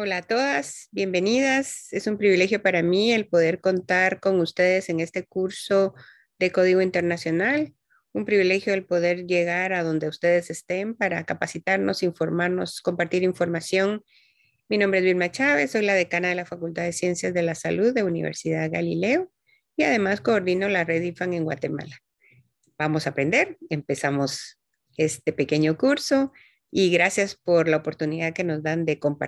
Hola a todas, bienvenidas. Es un privilegio para mí el poder contar con ustedes en este curso de Código Internacional. Un privilegio el poder llegar a donde ustedes estén para capacitarnos, informarnos, compartir información. Mi nombre es Vilma Chávez, soy la decana de la Facultad de Ciencias de la Salud de Universidad Galileo y además coordino la red IFAN en Guatemala. Vamos a aprender, empezamos este pequeño curso y gracias por la oportunidad que nos dan de compartir.